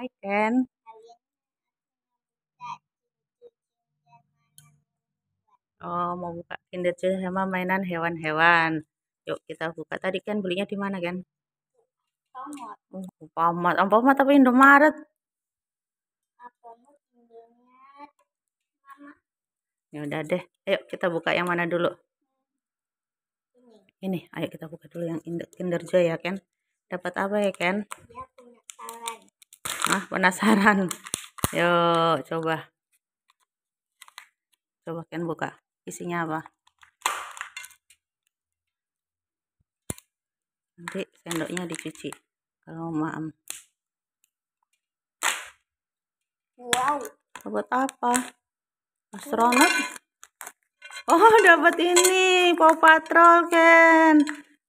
Hai Ken. Oh, mau buka Kinder Joy sama mainan hewan-hewan. Yuk kita buka. Tadi kan belinya di mana kan? Pamat. Oh, Pamat. tapi Pamat Indomaret? Ya udah deh. Ayo kita buka yang mana dulu? Ini. Ini, ayo kita buka dulu yang Kinder Joy ya, Ken. Dapat apa ya, Ken? Ya, Ah penasaran? Yuk, coba. Coba kan buka. Isinya apa? Nanti sendoknya dicuci. Kalau maam. Wow. buat apa? Astronot? Oh, dapat ini. Paw Patrol, Ken.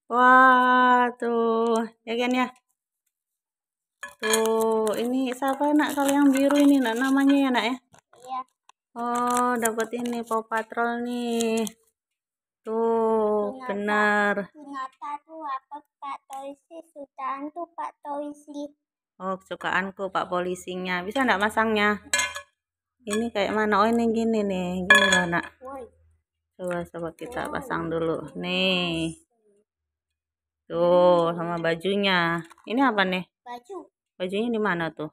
Wah, tuh. Ya, kan ya? Tuh, ini siapa nak kalau yang biru ini nak namanya ya nak ya? Iya. Oh, dapat ini Paw Patrol nih. Tuh, Ternyata, benar. Ternyata tuh apa Pak Polisi sukaan tuh Pak Polisi. Oh, kesukaanku Pak Polisinya. Bisa enggak masangnya? Ini kayak mana? Oh, ini gini nih. Gini loh, Nak. Coba coba kita pasang dulu. Nih. Tuh, sama bajunya. Ini apa nih? Baju bajunya di mana tuh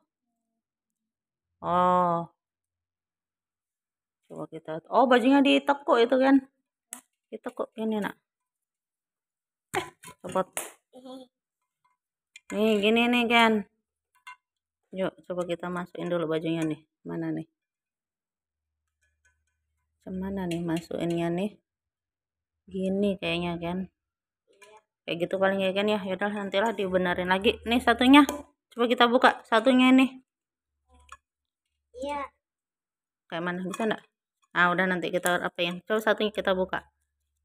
oh coba kita oh bajunya di ditekuk itu kan di ditekuk ini nak eh, copot nih gini nih kan yuk coba kita masukin dulu bajunya nih mana nih kemana nih masukinnya nih gini kayaknya kan kayak gitu paling ya kan ya yaudah nantilah dibenerin lagi nih satunya coba kita buka satunya ini iya kayak mana bisa enggak nah udah nanti kita apa yang coba satunya kita buka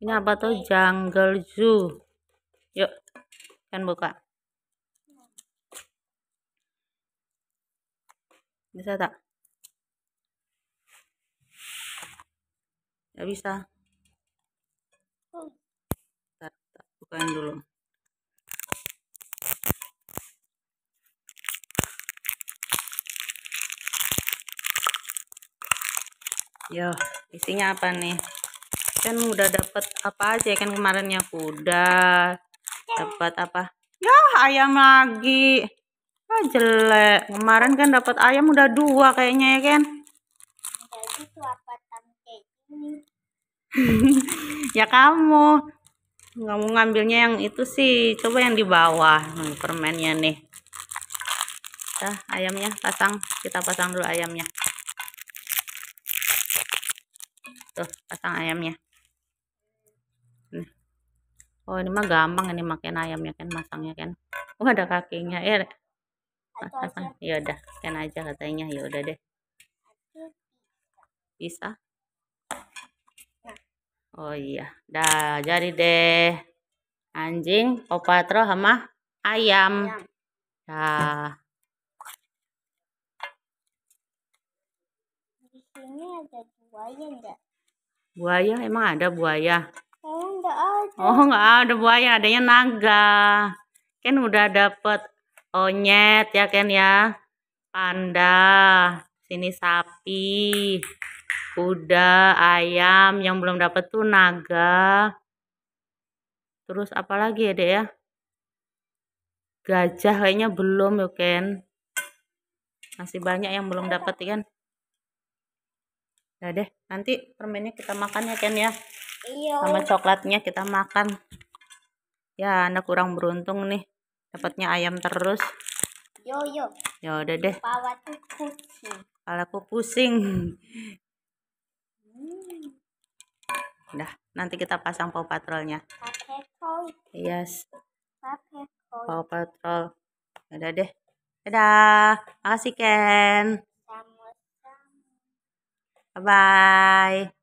ini apa tuh jungle zoo yuk kan buka bisa tak ya bisa oh. bukain dulu yo isinya apa nih kan udah dapet apa aja ya kan kemarin ya kuda dapat apa ya ayam lagi ah jelek kemarin kan dapat ayam udah dua kayaknya ya kan ya kamu nggak mau ngambilnya yang itu sih coba yang di bawah hmm, permennya nih dah ayamnya pasang kita pasang dulu ayamnya tuh pasang ayamnya nih. oh ini mah gampang ini makan ayamnya kan masangnya kan oh ada kakinya ya pasang ya udah kan aja katanya ya udah deh bisa oh iya dah jadi deh anjing opatro sama ayam, ayam. dah ini ada dua ya enggak? Buaya, emang ada buaya? Oh, eh, enggak ada. Oh, ada buaya, adanya naga. Ken udah dapet onyet ya Ken ya. Panda, sini sapi, kuda, ayam, yang belum dapet tuh naga. Terus apa lagi ya, Dek ya? Gajah kayaknya belum ya, Ken. Masih banyak yang belum dapat, ya, kan? ya deh nanti permennya kita makan ya Ken ya iya sama coklatnya kita makan ya anak kurang beruntung nih dapatnya ayam terus yo yo ya udah deh Kalau pusing pusing hmm. udah nanti kita pasang paw patrolnya pakai yes pakai paw patrol udah deh dadah makasih Ken 拜拜。